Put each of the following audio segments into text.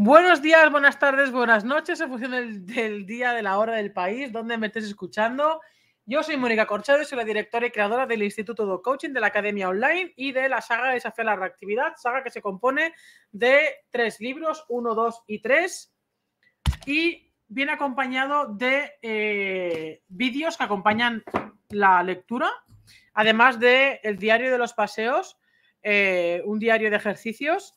Buenos días, buenas tardes, buenas noches, en función del, día, de la hora, del país, donde me estés escuchando. Yo soy Mónica Corchado soy la directora y creadora del Instituto de Coaching, de la Academia Online y de la saga de a la Reactividad, saga que se compone de tres libros, uno, dos y tres, y viene acompañado de eh, vídeos que acompañan la lectura, además del el diario de los paseos, eh, un diario de ejercicios,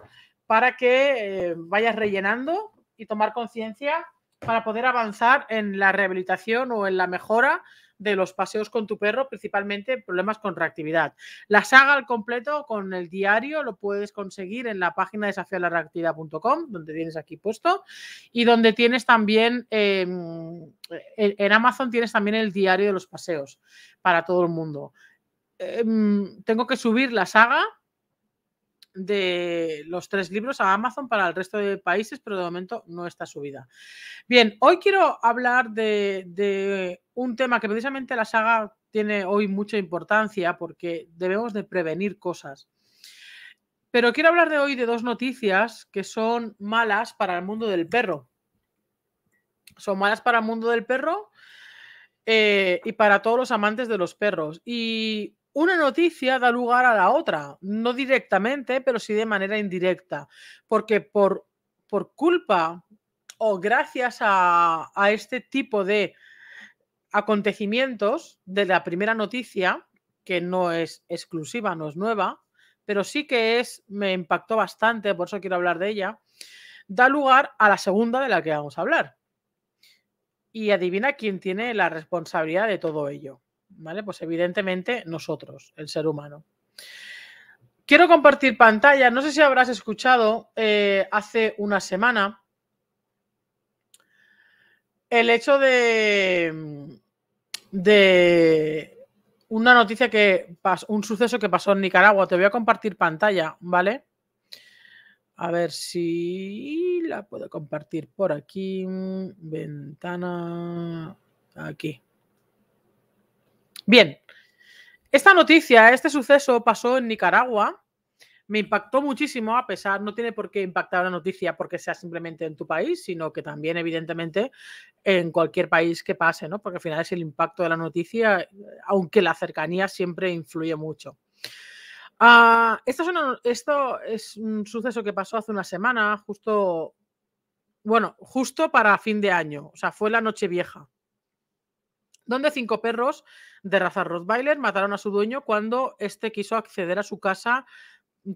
para que eh, vayas rellenando y tomar conciencia para poder avanzar en la rehabilitación o en la mejora de los paseos con tu perro, principalmente problemas con reactividad. La saga al completo con el diario lo puedes conseguir en la página desafiarlareactividad.com, donde tienes aquí puesto, y donde tienes también, em, e-, e-, en Amazon tienes también el diario de los paseos para todo el mundo. Em, tengo que subir la saga de los tres libros a Amazon para el resto de países, pero de momento no está subida. Bien, hoy quiero hablar de, un tema que precisamente la saga tiene hoy mucha importancia porque debemos de prevenir cosas. Pero quiero hablar de hoy de dos noticias que son malas para el mundo del perro. Son malas para el mundo del perro eh, y para todos los amantes de los perros. Y una noticia da lugar a la otra, no directamente, pero sí de manera indirecta, porque por, por culpa o gracias a, a este tipo de acontecimientos de la primera noticia, que no es exclusiva, no es nueva, pero sí que es, me impactó bastante, por eso quiero hablar de ella, da lugar a la segunda de la que vamos a hablar. Y adivina quién tiene la responsabilidad de todo ello. ¿Vale? Pues evidentemente nosotros, el ser humano. Quiero compartir pantalla. No sé si habrás escuchado eh, hace una semana el hecho de, de una noticia que un suceso que pasó en Nicaragua. Te voy a compartir pantalla, ¿vale? A ver si la puedo compartir por aquí. Ventana. Aquí. Bien, esta noticia, este suceso pasó en Nicaragua. Me impactó muchísimo, a pesar, no tiene por qué impactar la noticia porque sea simplemente en tu país, sino que también, evidentemente, en cualquier país que pase, ¿no? Porque al final es el impacto de la noticia, aunque la cercanía siempre influye mucho. Ah, esto, es esto es un suceso que pasó hace una semana, justo, bueno, justo para fin de año, o sea, fue la noche vieja donde cinco perros de raza Rottweiler mataron a su dueño cuando éste quiso acceder a su casa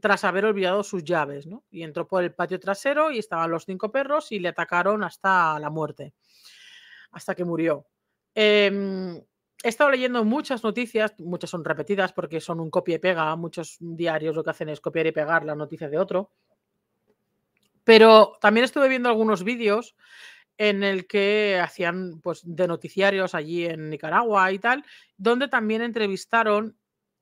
tras haber olvidado sus llaves, Y entró por el patio trasero y estaban los cinco perros y le atacaron hasta la muerte, hasta que murió. Em, he estado leyendo muchas noticias, muchas son repetidas porque son un copia y pega, muchos diarios lo que hacen es copiar y pegar la noticia de otro, pero también estuve viendo algunos vídeos en el que hacían pues, de noticiarios allí en Nicaragua y tal, donde también entrevistaron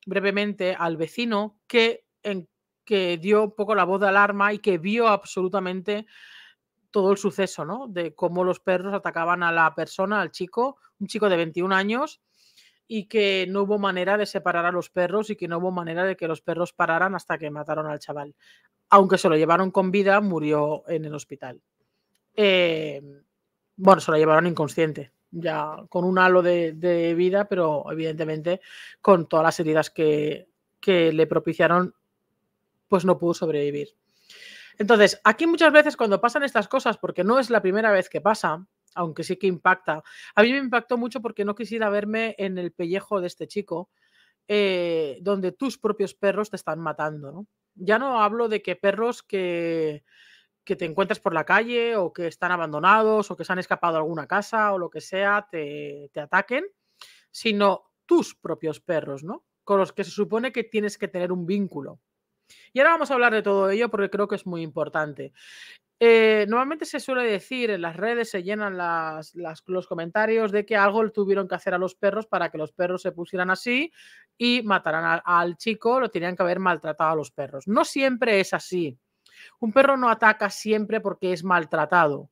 brevemente al vecino que, en, que dio un poco la voz de alarma y que vio absolutamente todo el suceso, ¿no? De cómo los perros atacaban a la persona, al chico, un chico de 21 años, y que no hubo manera de separar a los perros y que no hubo manera de que los perros pararan hasta que mataron al chaval. Aunque se lo llevaron con vida, murió en el hospital. Eh, bueno, se la llevaron inconsciente, ya con un halo de, vida, pero evidentemente con todas las heridas que, le propiciaron, pues no pudo sobrevivir. Entonces, aquí muchas veces cuando pasan estas cosas, porque no es la primera vez que pasa, aunque sí que impacta, a mí me impactó mucho porque no quisiera verme en el pellejo de este chico, eh, donde tus propios perros te están matando. ¿no? Ya no hablo de que perros que, que te encuentres por la calle o que están abandonados o que se han escapado a alguna casa o lo que sea, te, ataquen, sino tus propios perros, ¿no? Con los que se supone que tienes que tener un vínculo. Y ahora vamos a hablar de todo ello porque creo que es muy importante. Eh, normalmente se suele decir en las redes, se llenan los comentarios de que algo tuvieron que hacer a los perros para que los perros se pusieran así y mataran al chico, lo tenían que haber maltratado a los perros. No siempre es así. Un perro no ataca siempre porque es maltratado.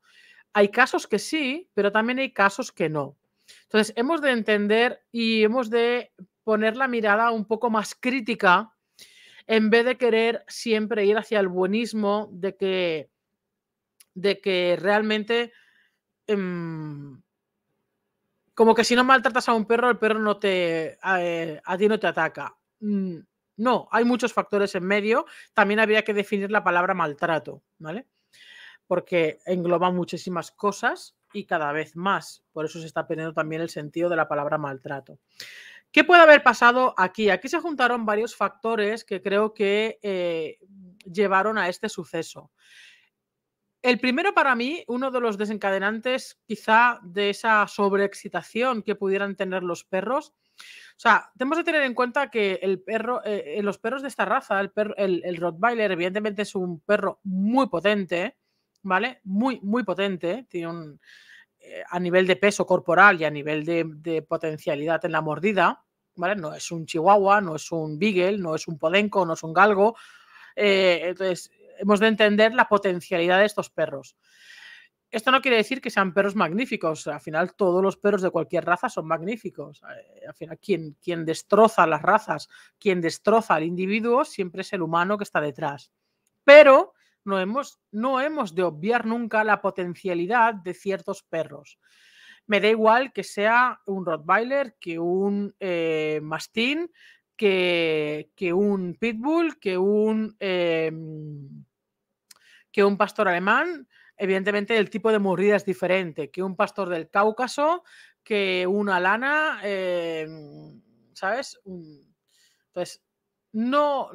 Hay casos que sí, pero también hay casos que no. Entonces, hemos de entender y hemos de poner la mirada un poco más crítica en vez de querer siempre ir hacia el buenismo de que, de que realmente em, como que si no maltratas a un perro, el perro no te a, eh, ti no te ataca. Mm, no, hay muchos factores en medio. También habría que definir la palabra maltrato, ¿vale? Porque engloba muchísimas cosas y cada vez más. Por eso se está perdiendo también el sentido de la palabra maltrato. ¿Qué puede haber pasado aquí? Aquí se juntaron varios factores que creo que eh, llevaron a este suceso. El primero para mí, uno de los desencadenantes quizá de esa sobreexcitación que pudieran tener los perros, o sea, tenemos que tener en cuenta que el perro, eh, eh, los perros de esta raza, el, perro, el, Rottweiler, evidentemente es un perro muy potente, ¿vale? Muy, muy potente. Tiene un. Eh, a nivel de peso corporal y a nivel de, potencialidad en la mordida, ¿vale? No es un chihuahua, no es un beagle, no es un podenco, no es un galgo. entonces, hemos de entender la potencialidad de estos perros esto no quiere decir que sean perros magníficos. Al final, todos los perros de cualquier raza son magníficos. Eh, al final, quien, quien destroza las razas, quien destroza al individuo, siempre es el humano que está detrás. Pero no hemos, no hemos de obviar nunca la potencialidad de ciertos perros. Me da igual que sea un Rottweiler, que un eh, Mastín, que, que, un Pitbull, que un, em, que un pastor alemán evidentemente el tipo de mordida es diferente que un pastor del Cáucaso, que una lana, em, ¿sabes? Entonces, no,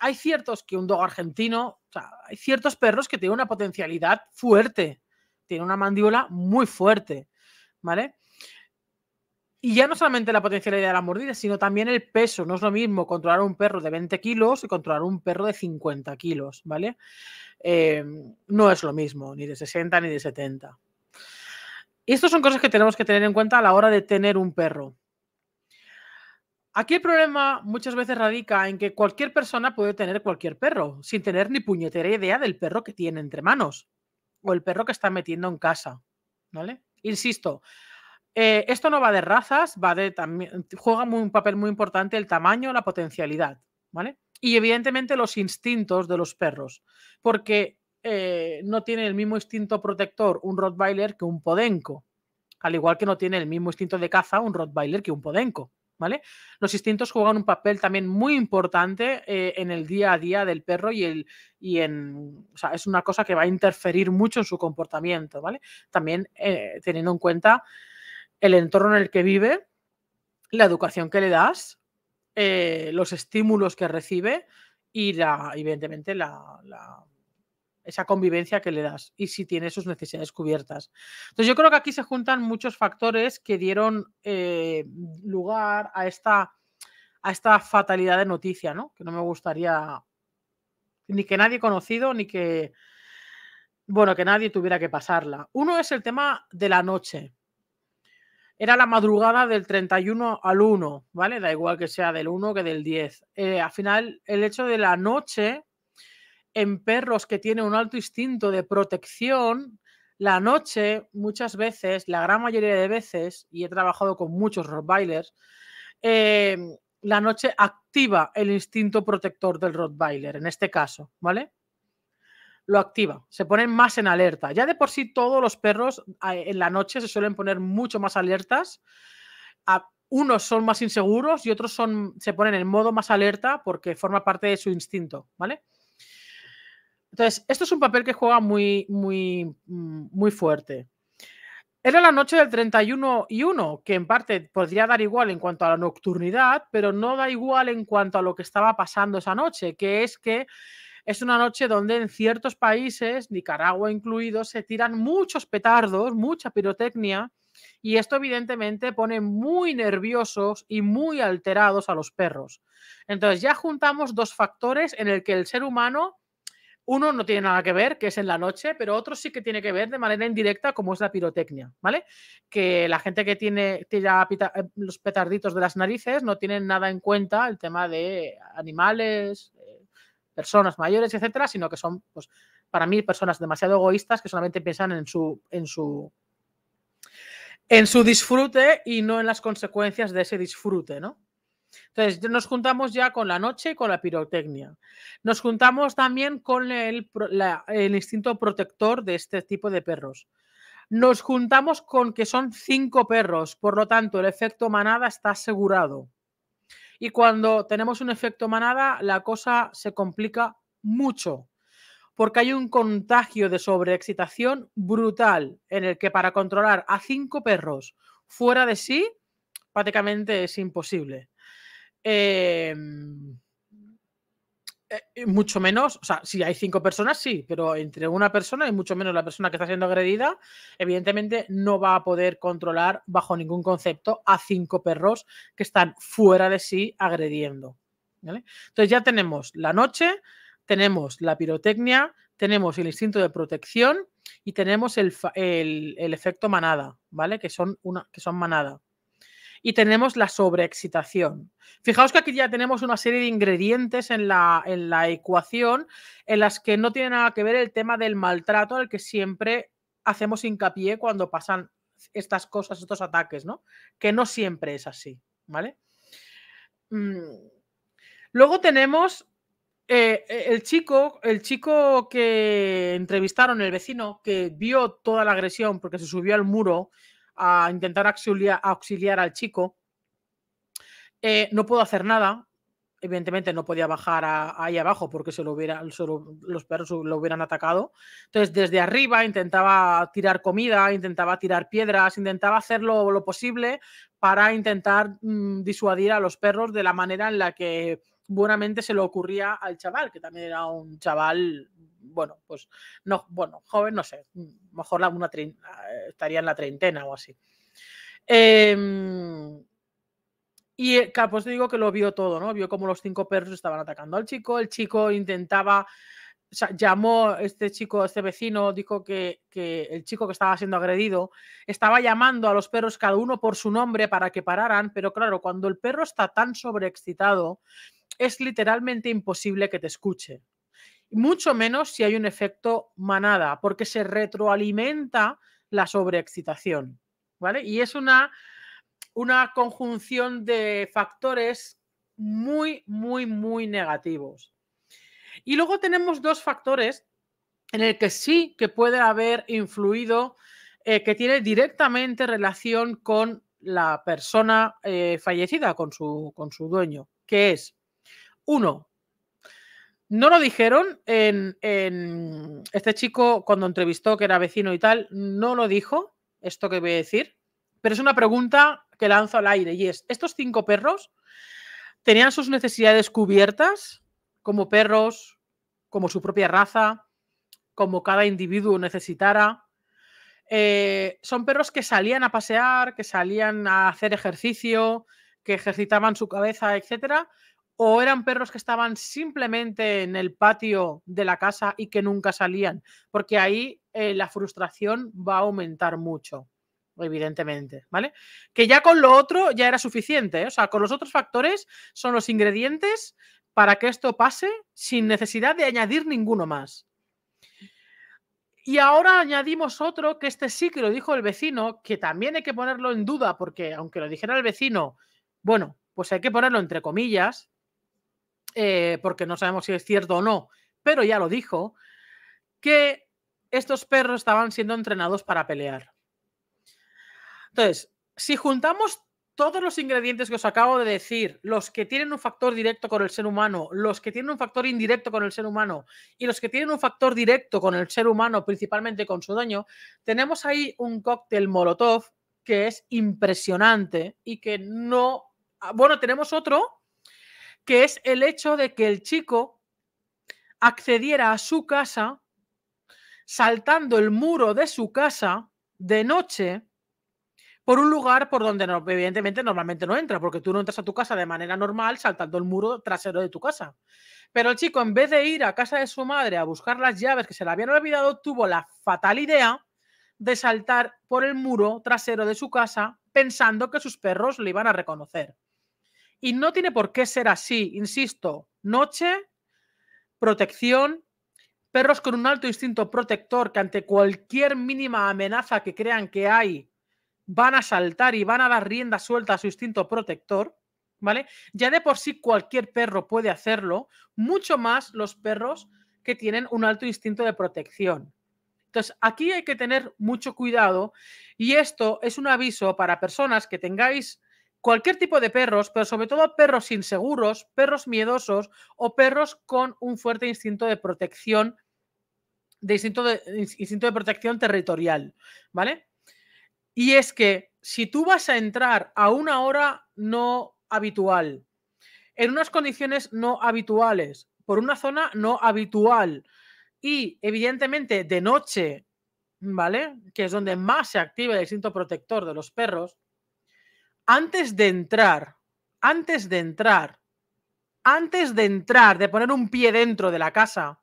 hay ciertos que un dog argentino, o sea, hay ciertos perros que tienen una potencialidad fuerte, tienen una mandíbula muy fuerte, ¿vale? Y ya no solamente la potencialidad de la mordida, sino también el peso. No es lo mismo controlar un perro de 20 kilos y controlar un perro de 50 kilos, ¿vale? Em, no es lo mismo, ni de 60 ni de 70. Y estas son cosas que tenemos que tener en cuenta a la hora de tener un perro. Aquí el problema muchas veces radica en que cualquier persona puede tener cualquier perro, sin tener ni puñetera idea del perro que tiene entre manos o el perro que está metiendo en casa, ¿vale? Insisto, eh, esto no va de razas, va de también juega un papel muy importante el tamaño, la potencialidad, ¿vale? Y evidentemente los instintos de los perros, porque eh, no tiene el mismo instinto protector un Rottweiler que un Podenco, al igual que no tiene el mismo instinto de caza un Rottweiler que un Podenco, ¿vale? Los instintos juegan un papel también muy importante eh, en el día a día del perro y, el, y en, es una cosa que va a interferir mucho en su comportamiento, ¿vale? También teniendo en cuenta el entorno en el que vive, la educación que le das, eh, los estímulos que recibe y la, evidentemente la, esa convivencia que le das y si tiene sus necesidades cubiertas. Entonces yo creo que aquí se juntan muchos factores que dieron eh, lugar a esta, a esta fatalidad de noticia, ¿no? Que no me gustaría ni que nadie conocido ni que, bueno, que nadie tuviera que pasarla. Uno es el tema de la noche era la madrugada del 31 al 1, ¿vale? Da igual que sea del 1 que del 10. Eh, al final, el hecho de la noche en perros que tienen un alto instinto de protección, la noche muchas veces, la gran mayoría de veces, y he trabajado con muchos Rottweilers, em, la noche activa el instinto protector del Rottweiler, en este caso, ¿vale? lo activa, se ponen más en alerta. Ya de por sí todos los perros en la noche se suelen poner mucho más alertas. A, unos son más inseguros y otros son, se ponen en modo más alerta porque forma parte de su instinto, ¿vale? Entonces, esto es un papel que juega muy, muy, mm, muy fuerte. Era la noche del 31 y 1, que en parte podría dar igual en cuanto a la nocturnidad, pero no da igual en cuanto a lo que estaba pasando esa noche, que es que es una noche donde en ciertos países, Nicaragua incluido, se tiran muchos petardos, mucha pirotecnia, y esto evidentemente pone muy nerviosos y muy alterados a los perros. Entonces ya juntamos dos factores en el que el ser humano, uno no tiene nada que ver, que es en la noche, pero otro sí que tiene que ver de manera indirecta, como es la pirotecnia, ¿vale? Que la gente que tiene, eh, los petarditos de las narices no tienen nada en cuenta el tema de animales, personas mayores, etcétera, sino que son, pues, para mí, personas demasiado egoístas que solamente piensan en su, en su, en su disfrute y no en las consecuencias de ese disfrute, Entonces, nos juntamos ya con la noche y con la pirotecnia. Nos juntamos también con el instinto protector de este tipo de perros. Nos juntamos con que son cinco perros, por lo tanto, el efecto manada está asegurado. Y cuando tenemos un efecto manada, la cosa se complica mucho, porque hay un contagio de sobreexcitación brutal en el que para controlar a cinco perros fuera de sí, prácticamente es imposible. Eh, eh, mucho menos, o sea, si hay cinco personas, sí, pero entre una persona y mucho menos la persona que está siendo agredida, evidentemente no va a poder controlar bajo ningún concepto a cinco perros que están fuera de sí agrediendo. Entonces ya tenemos la noche, tenemos la pirotecnia, tenemos el instinto de protección y tenemos el, el efecto manada, ¿vale? Que son, una, que son manada y tenemos la sobreexcitación. Fijaos que aquí ya tenemos una serie de ingredientes en la, en la ecuación en las que no tiene nada que ver el tema del maltrato al que siempre hacemos hincapié cuando pasan estas cosas, estos ataques, ¿no? Que no siempre es así, ¿vale? Mm. Luego tenemos eh, eh, el chico, el chico que entrevistaron, el vecino, que vio toda la agresión porque se subió al muro a intentar auxiliar, al chico. Eh, no puedo hacer nada. Evidentemente no podía bajar ahí abajo porque se lo los perros lo hubieran atacado. Entonces, desde arriba intentaba tirar comida, intentaba tirar piedras, intentaba hacer lo posible para intentar mm, disuadir a los perros de la manera en la que buenamente se le ocurría al chaval, que también era un chaval bueno, pues no, bueno, joven, no sé, mejor la, eh, estaría en la treintena o así. Em, y eh, claro, pues digo que lo vio todo, ¿no? Vio como los cinco perros estaban atacando al chico, el chico intentaba, o sea, llamó este chico, este vecino, dijo que, que, el chico que estaba siendo agredido estaba llamando a los perros cada uno por su nombre para que pararan, pero claro, cuando el perro está tan sobreexcitado, es literalmente imposible que te escuche mucho menos si hay un efecto manada, porque se retroalimenta la sobreexcitación. ¿vale? Y es una, una conjunción de factores muy, muy, muy negativos. Y luego tenemos dos factores en el que sí que puede haber influido, eh, que tiene directamente relación con la persona eh, fallecida, con su, con su dueño, que es, uno, no lo dijeron en, este chico cuando entrevistó que era vecino y tal, no lo dijo, esto que voy a decir, pero es una pregunta que lanzo al aire y es, ¿estos cinco perros tenían sus necesidades cubiertas como perros, como su propia raza, como cada individuo necesitara? Eh, son perros que salían a pasear, que salían a hacer ejercicio, que ejercitaban su cabeza, etcétera, o eran perros que estaban simplemente en el patio de la casa y que nunca salían, porque ahí eh, la frustración va a aumentar mucho, evidentemente, ¿vale? Que ya con lo otro ya era suficiente, ¿eh? o sea, con los otros factores son los ingredientes para que esto pase sin necesidad de añadir ninguno más. Y ahora añadimos otro que este sí que lo dijo el vecino, que también hay que ponerlo en duda, porque aunque lo dijera el vecino, bueno, pues hay que ponerlo entre comillas, eh, porque no sabemos si es cierto o no, pero ya lo dijo, que estos perros estaban siendo entrenados para pelear. Entonces, si juntamos todos los ingredientes que os acabo de decir, los que tienen un factor directo con el ser humano, los que tienen un factor indirecto con el ser humano y los que tienen un factor directo con el ser humano, principalmente con su dueño, tenemos ahí un cóctel molotov que es impresionante y que no... Ah, bueno, tenemos otro que es el hecho de que el chico accediera a su casa saltando el muro de su casa de noche por un lugar por donde evidentemente normalmente no entra, porque tú no entras a tu casa de manera normal saltando el muro trasero de tu casa. Pero el chico, en vez de ir a casa de su madre a buscar las llaves que se le habían olvidado, tuvo la fatal idea de saltar por el muro trasero de su casa pensando que sus perros le iban a reconocer. Y no tiene por qué ser así, insisto, noche, protección, perros con un alto instinto protector que ante cualquier mínima amenaza que crean que hay, van a saltar y van a dar rienda suelta a su instinto protector, ¿vale? Ya de por sí cualquier perro puede hacerlo, mucho más los perros que tienen un alto instinto de protección. Entonces, aquí hay que tener mucho cuidado y esto es un aviso para personas que tengáis cualquier tipo de perros, pero sobre todo perros inseguros, perros miedosos o perros con un fuerte instinto de protección, de instinto de, instinto de protección territorial, ¿vale? Y es que si tú vas a entrar a una hora no habitual, en unas condiciones no habituales, por una zona no habitual y evidentemente de noche, ¿vale? Que es donde más se activa el instinto protector de los perros, antes de entrar, antes de entrar, antes de entrar, de poner un pie dentro de la casa,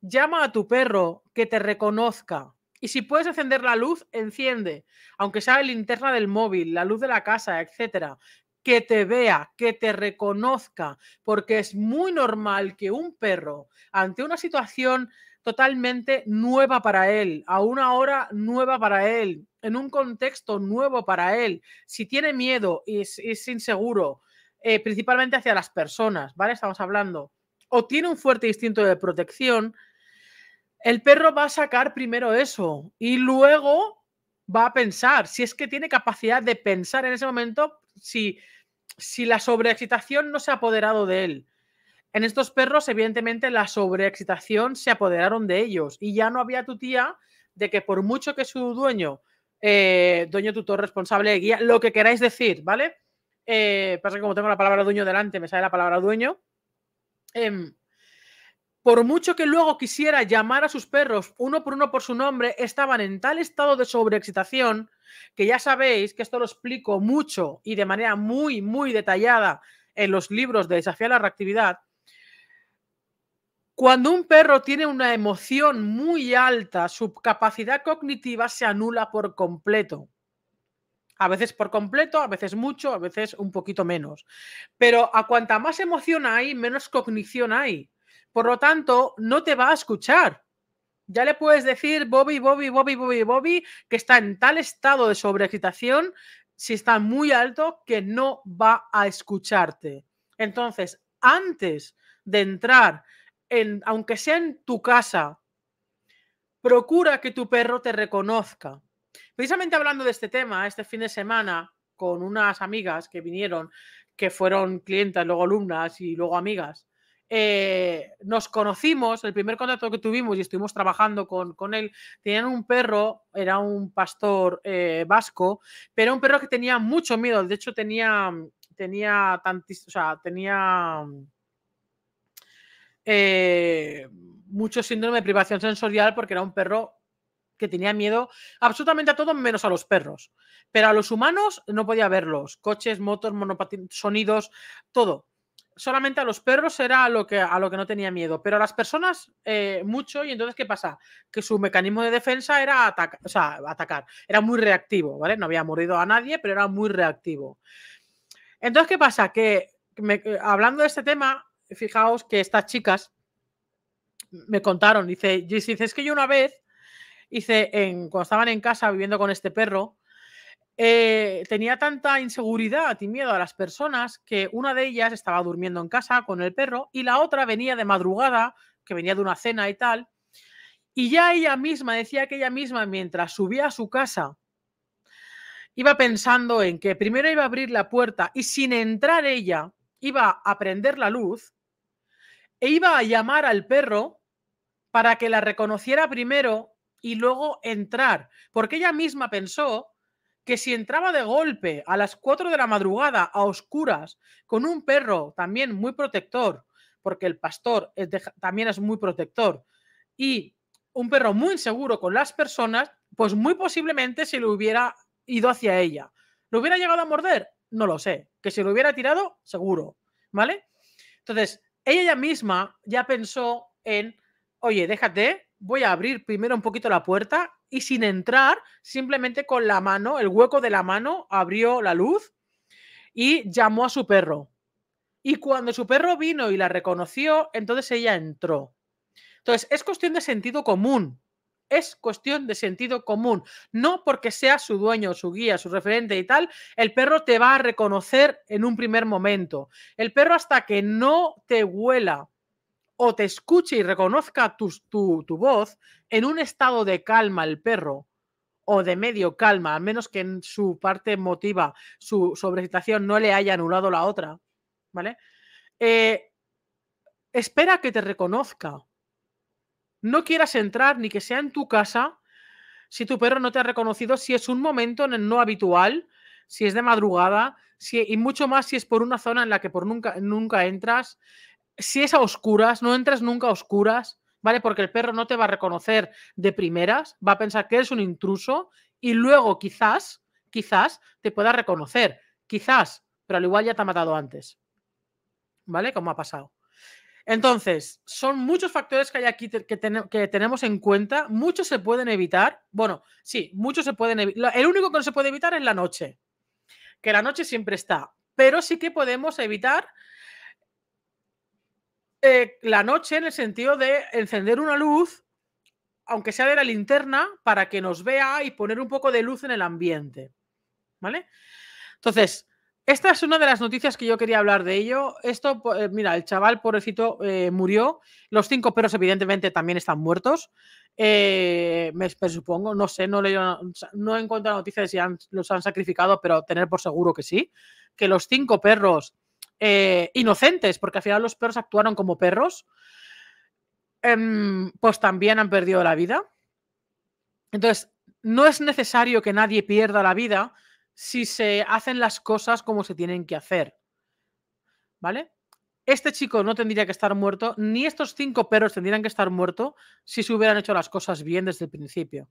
llama a tu perro que te reconozca. Y si puedes encender la luz, enciende, aunque sea la linterna del móvil, la luz de la casa, etcétera, que te vea, que te reconozca, porque es muy normal que un perro ante una situación totalmente nueva para él, a una hora nueva para él, en un contexto nuevo para él. Si tiene miedo y es, inseguro, eh, principalmente hacia las personas, ¿vale? Estamos hablando. O tiene un fuerte instinto de protección, el perro va a sacar primero eso y luego va a pensar. Si es que tiene capacidad de pensar en ese momento, si, si la sobreexcitación no se ha apoderado de él. En estos perros, evidentemente, la sobreexcitación se apoderaron de ellos y ya no había tutía de que por mucho que su dueño, eh, dueño tutor responsable de guía, lo que queráis decir, ¿vale? Eh, pasa que como tengo la palabra dueño delante, me sale la palabra dueño. Em, por mucho que luego quisiera llamar a sus perros uno por uno por su nombre, estaban en tal estado de sobreexcitación que ya sabéis que esto lo explico mucho y de manera muy, muy detallada en los libros de Desafiar la Reactividad, cuando un perro tiene una emoción muy alta, su capacidad cognitiva se anula por completo. A veces por completo, a veces mucho, a veces un poquito menos. Pero a cuanta más emoción hay, menos cognición hay. Por lo tanto, no te va a escuchar. Ya le puedes decir Bobby, Bobby, Bobby, Bobby, Bobby, que está en tal estado de sobreexcitación, si está muy alto, que no va a escucharte. Entonces, antes de entrar aunque sea en tu casa, procura que tu perro te reconozca. Precisamente hablando de este tema, este fin de semana, con unas amigas que vinieron, que fueron clientas, luego alumnas y luego amigas, eh, nos conocimos, el primer contacto que tuvimos y estuvimos trabajando con, él, tenían un perro, era un pastor eh, vasco, pero un perro que tenía mucho miedo, de hecho tenía, tenía tantis, o sea, tenía eh, mucho síndrome de privación sensorial porque era un perro que tenía miedo absolutamente a todo menos a los perros. Pero a los humanos no podía verlos. Coches, motos, monopatines, sonidos, todo. Solamente a los perros era a lo que, a lo que no tenía miedo. Pero a las personas eh, mucho. Y entonces, ¿qué pasa? Que su mecanismo de defensa era atacar. Era muy reactivo, ¿vale? No había mordido a nadie, pero era muy reactivo. Entonces, ¿qué pasa? Que eh, hablando de este tema, fijaos que estas chicas me contaron, dice, dice, es que yo una vez, hice, cuando estaban en casa viviendo con este perro, eh, tenía tanta inseguridad y miedo a las personas que una de ellas estaba durmiendo en casa con el perro y la otra venía de madrugada, que venía de una cena y tal, y ya ella misma decía que ella misma mientras subía a su casa iba pensando en que primero iba a abrir la puerta y sin entrar ella iba a prender la luz e iba a llamar al perro para que la reconociera primero y luego entrar, porque ella misma pensó que si entraba de golpe a las 4 de la madrugada a oscuras con un perro también muy protector, porque el pastor también es muy protector, y un perro muy inseguro con las personas, pues muy posiblemente se le hubiera ido hacia ella. ¿Lo hubiera llegado a morder? No lo sé. Que se lo hubiera tirado, seguro. ¿Vale? Entonces, ella ya misma ya pensó en, oye, déjate, voy a abrir primero un poquito la puerta y sin entrar, simplemente con la mano, el hueco de la mano, abrió la luz y llamó a su perro. Y cuando su perro vino y la reconoció, entonces ella entró. Entonces, es cuestión de sentido común es cuestión de sentido común. No porque sea su dueño, su guía, su referente y tal, el perro te va a reconocer en un primer momento. El perro hasta que no te huela o te escuche y reconozca tu, voz, en un estado de calma el perro o de medio calma, al menos que en su parte emotiva su sobrecitación no le haya anulado la otra, ¿vale? Eh, espera que te reconozca no quieras entrar ni que sea en tu casa si tu perro no te ha reconocido, si es un momento en el no habitual, si es de madrugada, si, y mucho más si es por una zona en la que por nunca, nunca entras, si es a oscuras, no entras nunca a oscuras, ¿vale? Porque el perro no te va a reconocer de primeras, va a pensar que eres un intruso y luego quizás, quizás te pueda reconocer, quizás, pero al igual ya te ha matado antes, ¿vale? Como ha pasado. Entonces, son muchos factores que hay aquí que, tenemos en cuenta. Muchos se pueden evitar. Bueno, sí, muchos se pueden evitar. El único que no se puede evitar es la noche, que la noche siempre está. Pero sí que podemos evitar eh, la noche en el sentido de encender una luz, aunque sea de la linterna, para que nos vea y poner un poco de luz en el ambiente. ¿Vale? Entonces, esta es una de las noticias que yo quería hablar de ello. Esto, eh, mira, el chaval pobrecito eh, murió. Los cinco perros, evidentemente, también están muertos. Eh, me, supongo, no sé, no, le, no he encontrado noticias de si los han sacrificado, pero tener por seguro que sí. Que los cinco perros inocentes, porque al final los perros actuaron como perros, em, pues también han perdido la vida. Entonces, no es necesario que nadie pierda la vida si se hacen las cosas como se tienen que hacer. ¿Vale? Este chico no tendría que estar muerto, ni estos cinco perros tendrían que estar muertos si se hubieran hecho las cosas bien desde el principio.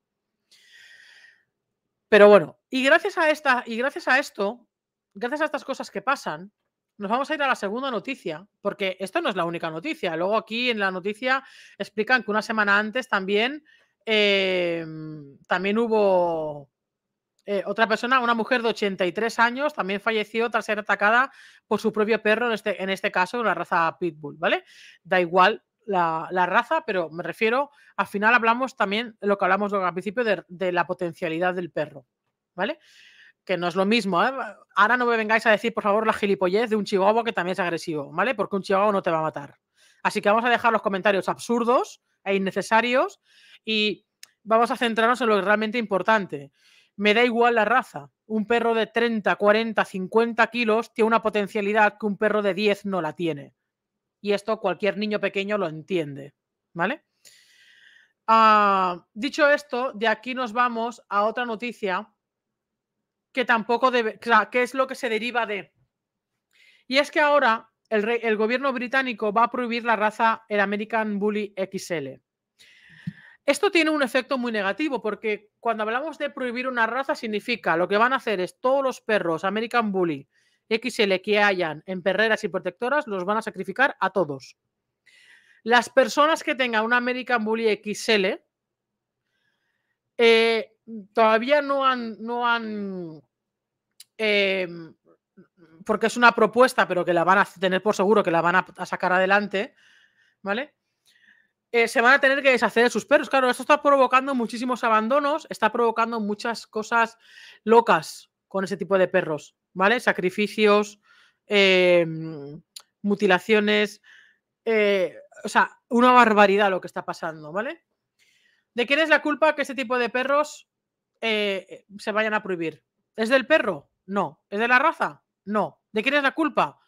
Pero bueno, y gracias a esta, y gracias a esto, gracias a estas cosas que pasan, nos vamos a ir a la segunda noticia, porque esto no es la única noticia. Luego aquí en la noticia explican que una semana antes también, eh, también hubo eh, otra persona, una mujer de 83 años, también falleció tras ser atacada por su propio perro, en este, en este caso, una raza Pitbull, ¿vale? Da igual la, raza, pero me refiero, al final hablamos también, lo que hablamos al principio, de, la potencialidad del perro, ¿vale? Que no es lo mismo, ¿eh? Ahora no me vengáis a decir, por favor, la gilipollez de un chihuahua que también es agresivo, ¿vale? Porque un chihuahua no te va a matar. Así que vamos a dejar los comentarios absurdos e innecesarios y vamos a centrarnos en lo realmente importante me da igual la raza. Un perro de 30, 40, 50 kilos tiene una potencialidad que un perro de 10 no la tiene. Y esto cualquier niño pequeño lo entiende. ¿Vale? Ah, dicho esto, de aquí nos vamos a otra noticia que tampoco debe, es lo que se deriva de. Y es que ahora el, el gobierno británico va a prohibir la raza el American Bully XL. Esto tiene un efecto muy negativo porque cuando hablamos de prohibir una raza significa lo que van a hacer es todos los perros American Bully XL que hayan en perreras y protectoras los van a sacrificar a todos. Las personas que tengan un American Bully XL eh, todavía no han, no han em, porque es una propuesta, pero que la van a tener por seguro que la van a sacar adelante, ¿vale? Eh, se van a tener que deshacer de sus perros. Claro, esto está provocando muchísimos abandonos, está provocando muchas cosas locas con ese tipo de perros, ¿vale? Sacrificios, em, mutilaciones, eh, o sea, una barbaridad lo que está pasando, ¿vale? ¿De quién es la culpa que este tipo de perros eh, se vayan a prohibir? ¿Es del perro? No. ¿Es de la raza? No. ¿De quién es la culpa?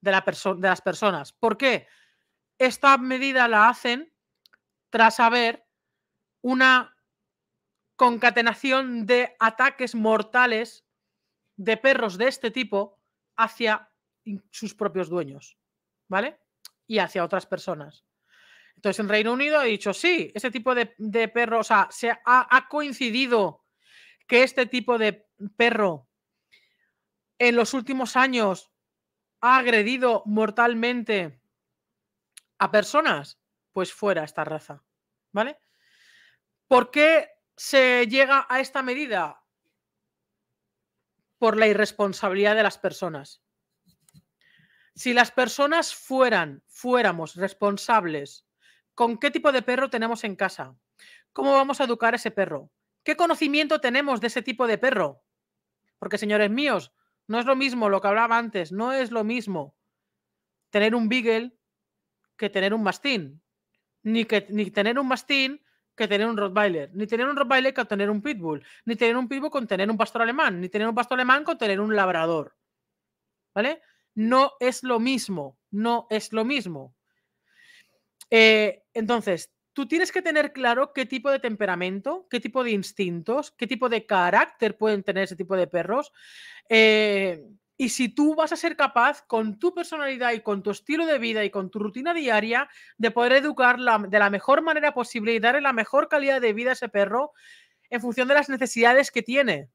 De, la de las personas. ¿Por qué? Esta medida la hacen tras haber una concatenación de ataques mortales de perros de este tipo hacia sus propios dueños, ¿vale? Y hacia otras personas. Entonces, en Reino Unido ha dicho, sí, ese tipo de, de perro, o sea, se ha, coincidido que este tipo de perro en los últimos años ha agredido mortalmente a personas pues fuera esta raza. ¿Vale? ¿Por qué se llega a esta medida? Por la irresponsabilidad de las personas. Si las personas fueran, fuéramos responsables, ¿con qué tipo de perro tenemos en casa? ¿Cómo vamos a educar a ese perro? ¿Qué conocimiento tenemos de ese tipo de perro? Porque, señores míos, no es lo mismo lo que hablaba antes, no es lo mismo tener un beagle que tener un mastín ni, tener un mastín que tener un Rottweiler, ni tener un Rottweiler que tener un Pitbull, ni tener un Pitbull con tener un pastor alemán, ni tener un pastor alemán con tener un labrador. ¿Vale? No es lo mismo, no es lo mismo. Eh, entonces, tú tienes que tener claro qué tipo de temperamento, qué tipo de instintos, qué tipo de carácter pueden tener ese tipo de perros. Eh, y si tú vas a ser capaz, con tu personalidad y con tu estilo de vida y con tu rutina diaria, de poder educar de la mejor manera posible y darle la mejor calidad de vida a ese perro en función de las necesidades que tiene.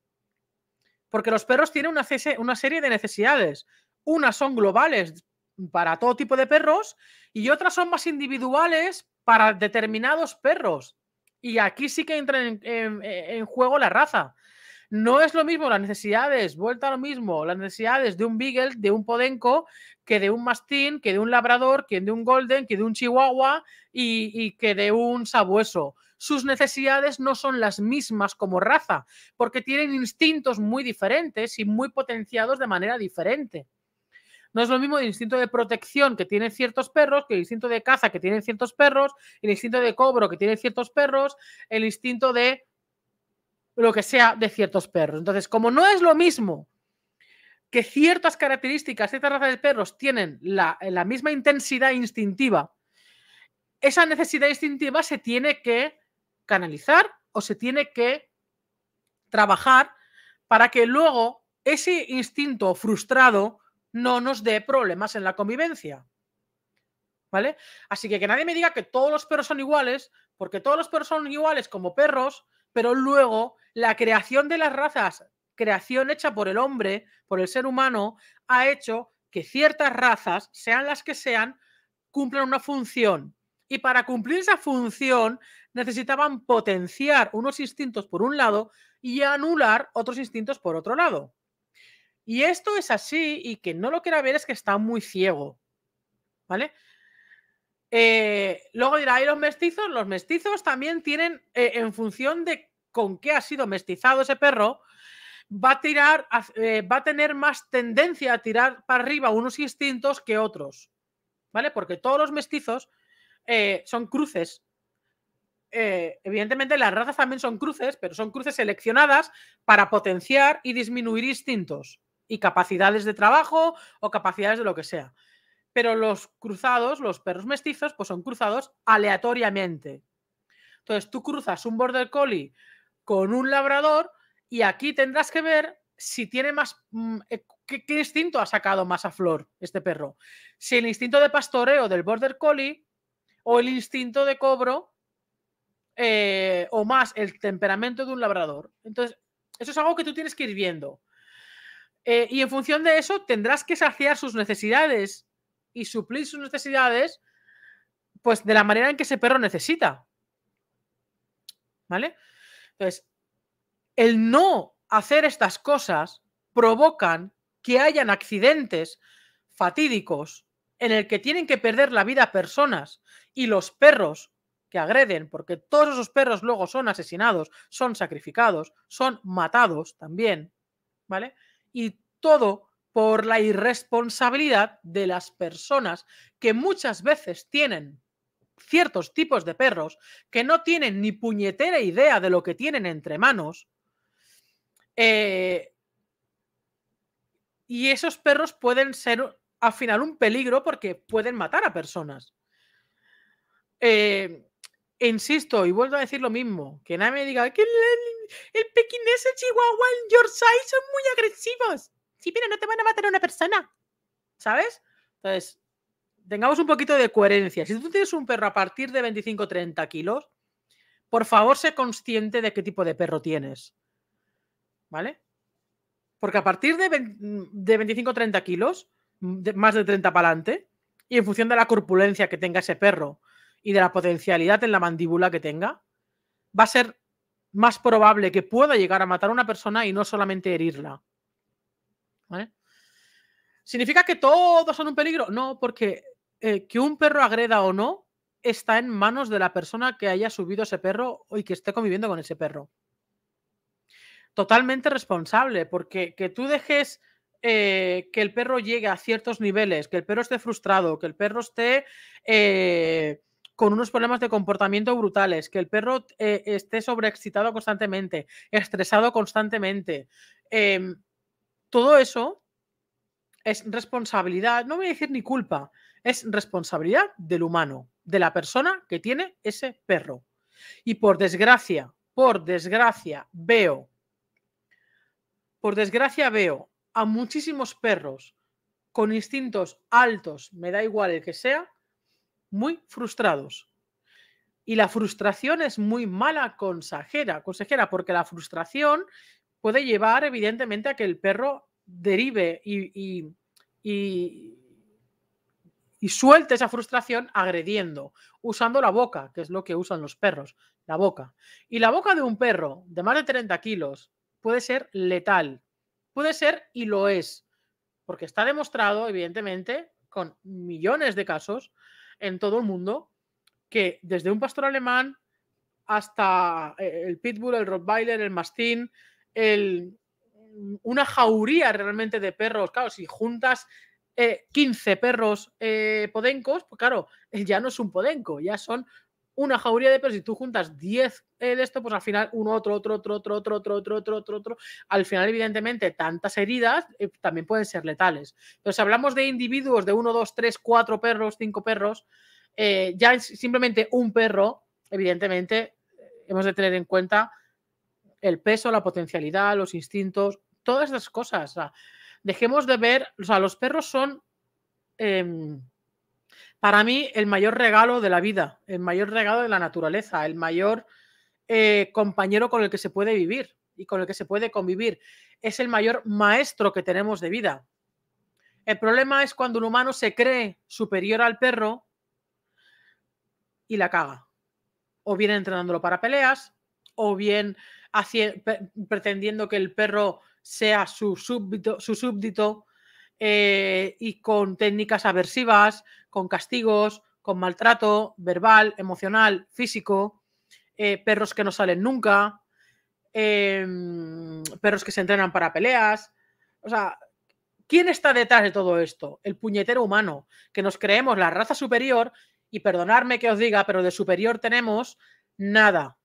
Porque los perros tienen una, serie de necesidades. Unas son globales para todo tipo de perros y otras son más individuales para determinados perros. Y aquí sí que entra en juego la raza. No es lo mismo las necesidades, vuelta a lo mismo, las necesidades de un Beagle, de un Podenco, que de un Mastín, que de un Labrador, que de un Golden, que de un Chihuahua y, que de un Sabueso. Sus necesidades no son las mismas como raza, porque tienen instintos muy diferentes y muy potenciados de manera diferente. No es lo mismo el instinto de protección que tienen ciertos perros, que el instinto de caza que tienen ciertos perros, el instinto de cobro que tienen ciertos perros, el instinto de lo que sea de ciertos perros. Entonces, como no es lo mismo que ciertas características, ciertas razas de perros tienen la, eh, la misma intensidad instintiva, esa necesidad instintiva se tiene que canalizar o se tiene que trabajar para que luego ese instinto frustrado no nos dé problemas en la convivencia. ¿Vale? Así que que nadie me diga que todos los perros son iguales, porque todos los perros son iguales como perros, pero luego la creación de las razas, creación hecha por el hombre, por el ser humano, ha hecho que ciertas razas, sean las que sean, cumplan una función. Y para cumplir esa función necesitaban potenciar unos instintos por un lado y anular otros instintos por otro lado. Y esto es así y que no lo quiera ver es que está muy ciego. ¿Vale? Eh, luego dirá, ¿y los mestizos? Los mestizos también tienen, eh, en función de con qué ha sido mestizado ese perro, va a tirar, eh, va a tener más tendencia a tirar para arriba unos instintos que otros. ¿Vale? Porque todos los mestizos son cruces. evidentemente, las razas también son cruces, pero son cruces seleccionadas para potenciar y disminuir instintos y capacidades de trabajo o capacidades de lo que sea pero los cruzados, los perros mestizos, pues son cruzados aleatoriamente. Entonces tú cruzas un border collie con un labrador y aquí tendrás que ver si tiene más, mm, eh, qué, instinto ha sacado más a flor este perro. Si el instinto de pastoreo del border collie o el instinto de cobro eh, o más el temperamento de un labrador. Entonces, eso es algo que tú tienes que ir viendo. Eh, y en función de eso, tendrás que saciar sus necesidades y suplir sus necesidades, pues de la manera en que ese perro necesita. ¿Vale? Entonces, el no hacer estas cosas provocan que hayan accidentes fatídicos en el que tienen que perder la vida personas y los perros que agreden, porque todos esos perros luego son asesinados, son sacrificados, son matados también, ¿vale? Y todo por la irresponsabilidad de las personas que muchas veces tienen ciertos tipos de perros que no tienen ni puñetera idea de lo que tienen entre manos. Eh, y esos perros pueden ser al final un peligro porque pueden matar a personas. Eh, insisto y vuelvo a decir lo mismo, que nadie me diga que el, el, pequinés, el chihuahua, el yorkshire son muy agresivos. Sí, pero no te van a matar a una persona. ¿Sabes? Entonces, tengamos un poquito de coherencia. Si tú tienes un perro a partir de 25-30 kilos, por favor, sé consciente de qué tipo de perro tienes. ¿Vale? Porque a partir de, 25-30 kilos, más de 30 para adelante, y en función de la corpulencia que tenga ese perro y de la potencialidad en la mandíbula que tenga, va a ser más probable que pueda llegar a matar a una persona y no solamente herirla. ¿Significa que todos son un peligro? No, porque eh, que un perro agreda o no está en manos de la persona que haya subido ese perro y que esté conviviendo con ese perro. Totalmente responsable, porque que tú dejes eh, que el perro llegue a ciertos niveles, que el perro esté frustrado, que el perro esté eh, con unos problemas de comportamiento brutales, que el perro esté sobreexcitado constantemente, estresado constantemente em, todo eso es responsabilidad, no voy a decir ni culpa, es responsabilidad del humano, de la persona que tiene ese perro. Y por desgracia, por desgracia, veo, por desgracia veo a muchísimos perros con instintos altos, me da igual el que sea, muy frustrados. Y la frustración es muy mala consejera, consejera, porque la frustración puede llevar evidentemente a que el perro derive y, y, suelte esa frustración agrediendo, usando la boca, que es lo que usan los perros, la boca. Y la boca de un perro de más de 30 kilos puede ser letal, puede ser y lo es, porque está demostrado, evidentemente, con millones de casos en todo el mundo, que desde un pastor alemán hasta eh, el pitbull, el rottweiler, el mastín, el, una jauría realmente de perros. Claro, si juntas 15 eh, perros eh, podencos, pues claro, ya no es un podenco, ya son una jauría de perros. Si tú juntas 10 eh, de esto, pues al final uno, otro, otro, otro, otro, otro, otro, otro, otro, otro, otro. Al final, evidentemente, tantas heridas también pueden ser letales. Entonces, hablamos de individuos de 1, 2, 3, 4 perros, 5 perros. ya simplemente un perro, evidentemente, hemos de tener en cuenta el peso, la potencialidad, los instintos, todas esas cosas. dejemos de ver, o sea, los perros son em, para mí el mayor regalo de la vida, el mayor regalo de la naturaleza, el mayor eh, compañero con el que se puede vivir y con el que se puede convivir. Es el mayor maestro que tenemos de vida. El problema es cuando un humano se cree superior al perro y la caga. O bien entrenándolo para peleas, o bien pretendiendo que el perro sea su súbdito, su eh, y con técnicas aversivas, con castigos, con maltrato verbal, emocional, físico, eh, perros que no salen nunca, em, perros que se entrenan para peleas. O sea, ¿quién está detrás de todo esto? El puñetero humano, que nos creemos la raza superior y perdonadme que os diga, pero de superior tenemos nada.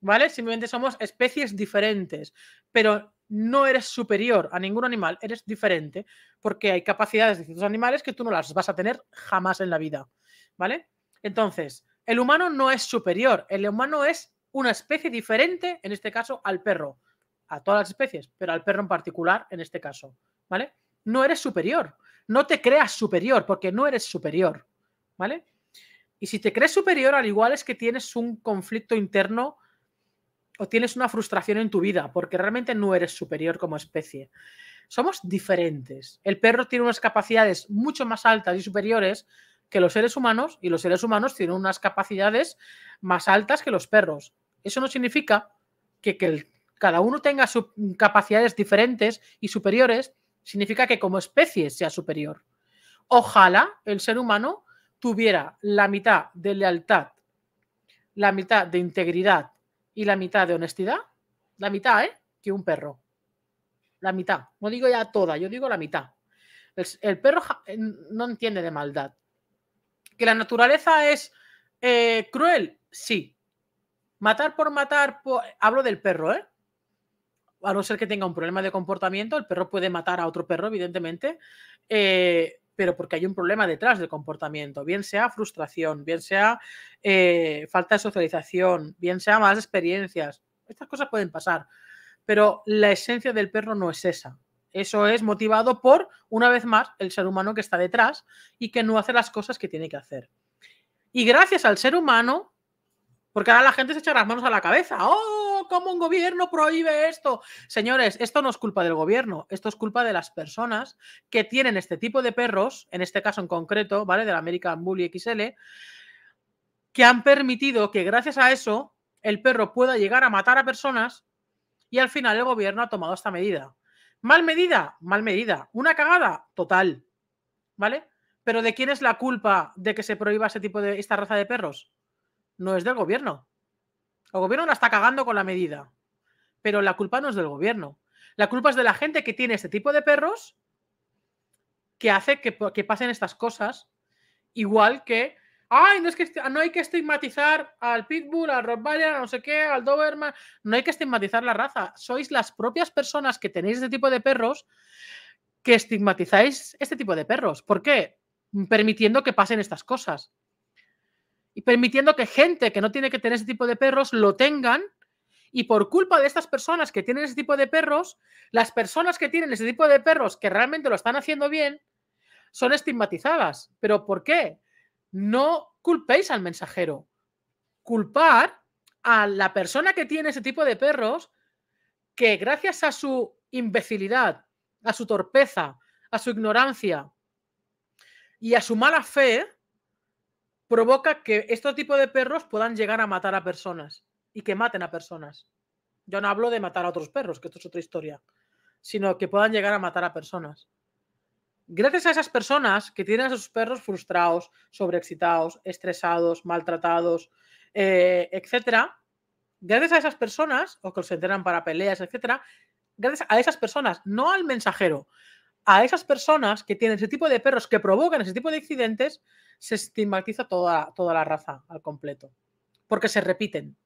¿vale? Simplemente somos especies diferentes, pero no eres superior a ningún animal, eres diferente, porque hay capacidades de ciertos animales que tú no las vas a tener jamás en la vida, ¿vale? Entonces, el humano no es superior, el humano es una especie diferente, en este caso al perro, a todas las especies, pero al perro en particular en este caso, ¿vale? No eres superior, no te creas superior, porque no eres superior, ¿vale? Y si te crees superior, al igual es que tienes un conflicto interno o tienes una frustración en tu vida porque realmente no eres superior como especie. Somos diferentes. El perro tiene unas capacidades mucho más altas y superiores que los seres humanos y los seres humanos tienen unas capacidades más altas que los perros. Eso no significa que, cada uno tenga sus capacidades diferentes y superiores, significa que como especie sea superior. Ojalá el ser humano tuviera la mitad de lealtad, la mitad de integridad y la mitad de honestidad, la mitad, ¿eh? Que un perro. La mitad. No digo ya toda, yo digo la mitad. El, perro eh, no entiende de maldad. ¿Que la naturaleza es eh, cruel? Sí. Matar por matar, hablo del perro, ¿eh? A no ser que tenga un problema de comportamiento, el perro puede matar a otro perro, evidentemente. Eh, pero porque hay un problema detrás del comportamiento, bien sea frustración, bien sea eh, falta de socialización, bien sea más experiencias. Estas cosas pueden pasar, pero la esencia del perro no es esa. Eso es motivado por, una vez más, el ser humano que está detrás y que no hace las cosas que tiene que hacer. Y gracias al ser humano, porque ahora la gente se echa las manos a la cabeza. ¡Oh! ¿cómo un gobierno prohíbe esto? Señores, esto no es culpa del gobierno, esto es culpa de las personas que tienen este tipo de perros, en este caso en concreto, ¿vale? Del American Bully XL, que han permitido que gracias a eso el perro pueda llegar a matar a personas y al final el gobierno ha tomado esta medida. ¿Mal medida? Mal medida. ¿Una cagada? Total. ¿Vale? Pero ¿de quién es la culpa de que se prohíba este tipo de esta raza de perros? No es del gobierno. El gobierno la está cagando con la medida, pero la culpa no es del gobierno. La culpa es de la gente que tiene este tipo de perros que hace que, pasen estas cosas. Igual que, ay, no, es que no hay que estigmatizar al Pitbull, al Rottweiler, no sé qué, al Doberman. No hay que estigmatizar la raza. Sois las propias personas que tenéis este tipo de perros que estigmatizáis este tipo de perros. ¿Por qué? Permitiendo que pasen estas cosas y permitiendo que gente que no tiene que tener ese tipo de perros lo tengan. Y por culpa de estas personas que tienen ese tipo de perros, las personas que tienen ese tipo de perros que realmente lo están haciendo bien, son estigmatizadas. ¿Pero por qué? No culpéis al mensajero. Culpar a la persona que tiene ese tipo de perros que gracias a su imbecilidad, a su torpeza, a su ignorancia y a su mala fe, provoca que este tipo de perros puedan llegar a matar a personas y que maten a personas. Yo no hablo de matar a otros perros, que esto es otra historia, sino que puedan llegar a matar a personas. Gracias a esas personas que tienen a sus perros frustrados, sobreexcitados, estresados, maltratados, eh, etcétera, gracias a esas personas, o que los entrenan para peleas, etcétera, gracias a esas personas, no al mensajero, a esas personas que tienen ese tipo de perros que provocan ese tipo de accidentes, se estigmatiza toda, toda la raza al completo, porque se repiten.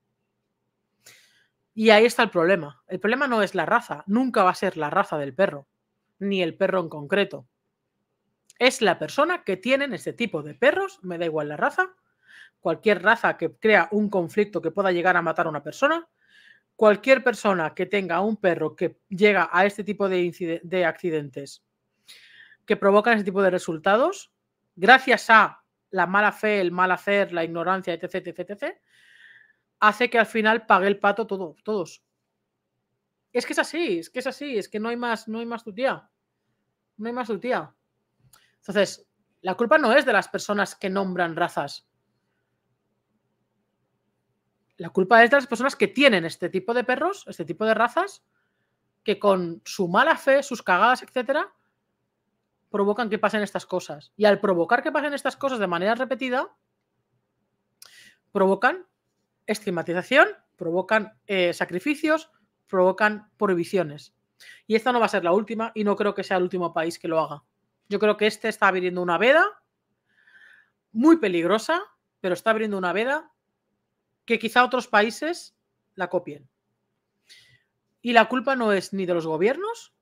Y ahí está el problema. El problema no es la raza, nunca va a ser la raza del perro, ni el perro en concreto. Es la persona que tienen este tipo de perros, me da igual la raza, cualquier raza que crea un conflicto que pueda llegar a matar a una persona, cualquier persona que tenga un perro que llega a este tipo de, de accidentes que provocan este tipo de resultados, gracias a la mala fe, el mal hacer, la ignorancia, etc, etc, hace que al final pague el pato todo, todos. Es que es así, es que es así, es que no hay más, no hay más tu tía. No hay más tu tía. Entonces, la culpa no es de las personas que nombran razas. La culpa es de las personas que tienen este tipo de perros, este tipo de razas, que con su mala fe, sus cagadas, etcétera, provocan que pasen estas cosas. Y al provocar que pasen estas cosas de manera repetida, provocan estigmatización, provocan eh, sacrificios, provocan prohibiciones. Y esta no va a ser la última y no creo que sea el último país que lo haga. Yo creo que este está abriendo una veda muy peligrosa, pero está abriendo una veda que quizá otros países la copien. Y la culpa no es ni de los gobiernos,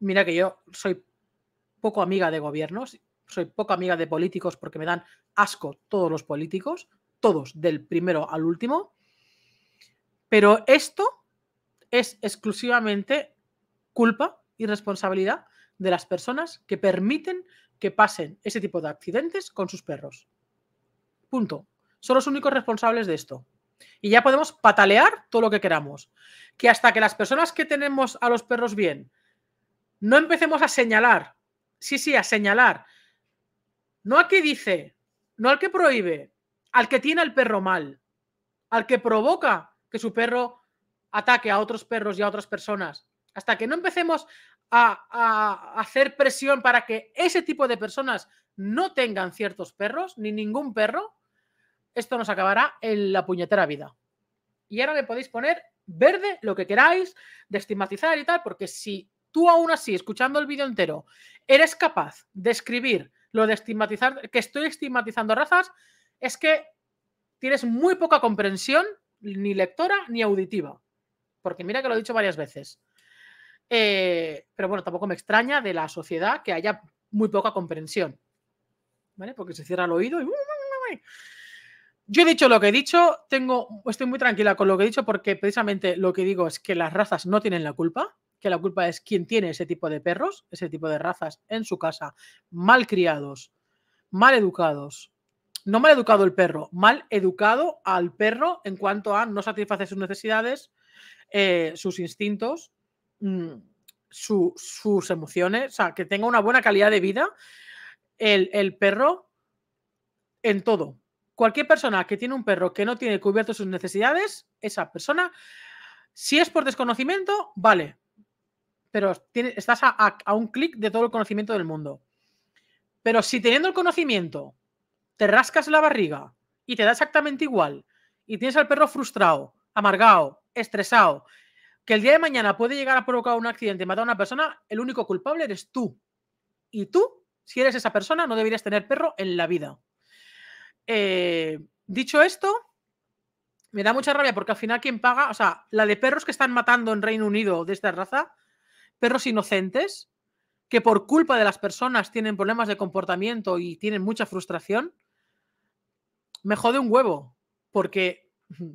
mira que yo soy poco amiga de gobiernos, soy poco amiga de políticos porque me dan asco todos los políticos, todos, del primero al último. Pero esto es exclusivamente culpa y responsabilidad de las personas que permiten que pasen ese tipo de accidentes con sus perros. Punto. Son los únicos responsables de esto. Y ya podemos patalear todo lo que queramos. Que hasta que las personas que tenemos a los perros bien no empecemos a señalar. Sí, sí, a señalar. No al que dice, no al que prohíbe, al que tiene al perro mal, al que provoca que su perro ataque a otros perros y a otras personas. Hasta que no empecemos a, hacer presión para que ese tipo de personas no tengan ciertos perros, ni ningún perro, esto nos acabará en la puñetera vida. Y ahora le podéis poner verde lo que queráis, de estigmatizar y tal, porque si tú aún así, escuchando el vídeo entero, eres capaz de escribir lo de estigmatizar, que estoy estigmatizando razas, es que tienes muy poca comprensión, ni lectora ni auditiva. Porque mira que lo he dicho varias veces. Eh, pero bueno, tampoco me extraña de la sociedad que haya muy poca comprensión. ¿Vale? Porque se cierra el oído y. Uh, uh, uh, Yo he dicho lo que he dicho, tengo, estoy muy tranquila con lo que he dicho porque precisamente lo que digo es que las razas no tienen la culpa la culpa es quien tiene ese tipo de perros, ese tipo de razas en su casa, mal criados, mal educados. No mal educado el perro, mal educado al perro en cuanto a no satisfacer sus necesidades, eh, sus instintos, mm, sus emociones, o sea, que tenga una buena calidad de vida el, el perro en todo. Cualquier persona que tiene un perro que no tiene cubierto sus necesidades, esa persona si es por desconocimiento, vale, pero estás a, un clic de todo el conocimiento del mundo. Pero si teniendo el conocimiento te rascas la barriga y te da exactamente igual y tienes al perro frustrado, amargado, estresado, que el día de mañana puede llegar a provocar un accidente y matar a una persona, el único culpable eres tú. Y tú, si eres esa persona, no deberías tener perro en la vida. Eh, dicho esto, me da mucha rabia porque al final quien paga, o sea, la de perros que están matando en Reino Unido de esta raza, perros inocentes que por culpa de las personas tienen problemas de comportamiento y tienen mucha frustración, me jode un huevo, porque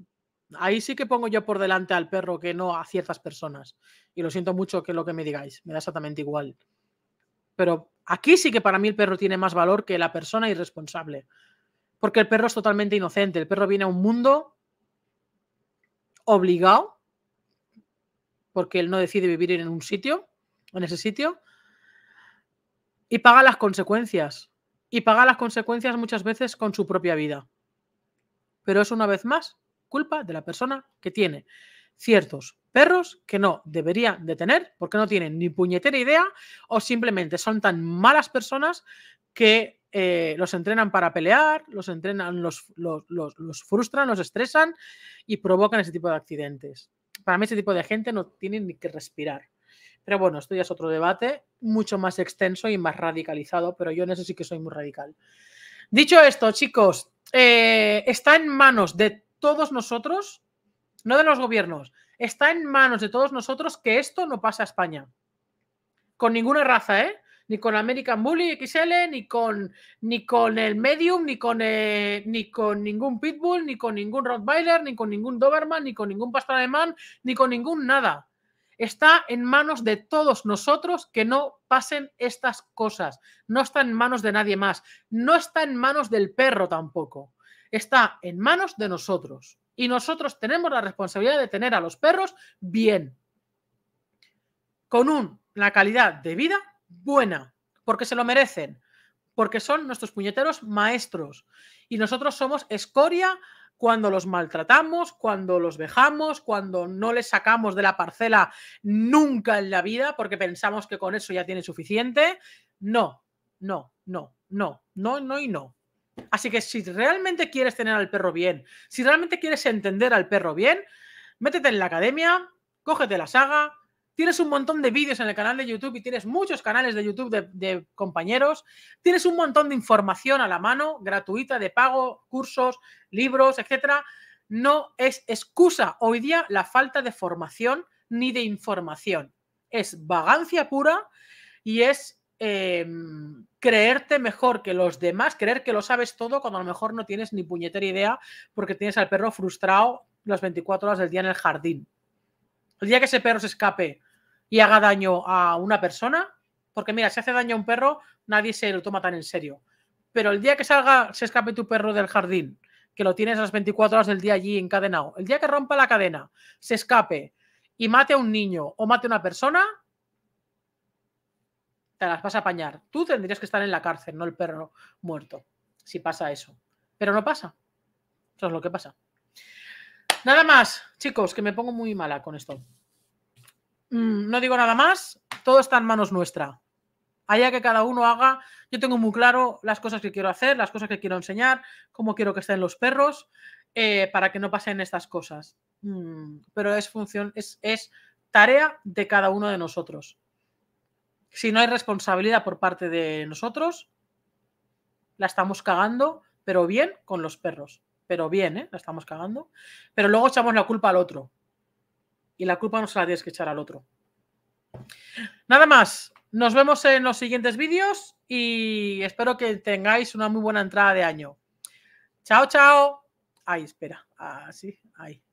ahí sí que pongo yo por delante al perro que no a ciertas personas. Y lo siento mucho que lo que me digáis, me da exactamente igual. Pero aquí sí que para mí el perro tiene más valor que la persona irresponsable, porque el perro es totalmente inocente, el perro viene a un mundo obligado porque él no decide vivir en un sitio, en ese sitio, y paga las consecuencias. Y paga las consecuencias muchas veces con su propia vida. Pero es una vez más culpa de la persona que tiene ciertos perros que no debería de tener porque no tienen ni puñetera idea o simplemente son tan malas personas que eh, los entrenan para pelear, los entrenan, los, los frustran, los estresan y provocan ese tipo de accidentes para mí ese tipo de gente no tiene ni que respirar. Pero bueno, esto ya es otro debate mucho más extenso y más radicalizado, pero yo en eso sí que soy muy radical. Dicho esto, chicos, eh, está en manos de todos nosotros, no de los gobiernos, está en manos de todos nosotros que esto no pase a España. Con ninguna raza, ¿eh? ni con American Bully XL, ni con, ni con el Medium, ni con, eh, ni con ningún Pitbull, ni con ningún Rottweiler, ni con ningún Doberman, ni con ningún Pastor Alemán, ni con ningún nada. Está en manos de todos nosotros que no pasen estas cosas. No está en manos de nadie más. No está en manos del perro tampoco. Está en manos de nosotros. Y nosotros tenemos la responsabilidad de tener a los perros bien, con un, la calidad de vida buena, porque se lo merecen, porque son nuestros puñeteros maestros y nosotros somos escoria cuando los maltratamos, cuando los vejamos, cuando no les sacamos de la parcela nunca en la vida porque pensamos que con eso ya tiene suficiente. No, no, no, no, no, no y no. Así que si realmente quieres tener al perro bien, si realmente quieres entender al perro bien, métete en la academia, cógete la saga, tienes un montón de vídeos en el canal de YouTube y tienes muchos canales de YouTube de, compañeros, tienes un montón de información a la mano, gratuita, de pago, cursos, libros, etcétera. No es excusa hoy día la falta de formación ni de información. Es vagancia pura y es em, creerte mejor que los demás, creer que lo sabes todo cuando a lo mejor no tienes ni puñetera idea porque tienes al perro frustrado las 24 horas del día en el jardín. El día que ese perro se escape y haga daño a una persona, porque mira, si hace daño a un perro, nadie se lo toma tan en serio. Pero el día que salga, se escape tu perro del jardín, que lo tienes a las 24 horas del día allí encadenado, el día que rompa la cadena, se escape y mate a un niño o mate a una persona, te las vas a apañar. Tú tendrías que estar en la cárcel, no el perro muerto, si pasa eso. Pero no pasa. Eso es lo que pasa. Nada más, chicos, que me pongo muy mala con esto. Mm, no digo nada más, todo está en manos nuestra. Allá que cada uno haga, yo tengo muy claro las cosas que quiero hacer, las cosas que quiero enseñar, cómo quiero que estén los perros, eh, para que no pasen estas cosas. Mm, pero es función, es, tarea de cada uno de nosotros. Si no hay responsabilidad por parte de nosotros, la estamos cagando, pero bien con los perros. Pero bien, ¿eh? La estamos cagando. Pero luego echamos la culpa al otro y la culpa no se la tienes que echar al otro. Nada más, nos vemos en los siguientes vídeos y espero que tengáis una muy buena entrada de año. Chao, chao. Ay, espera. Ah, sí. ahí.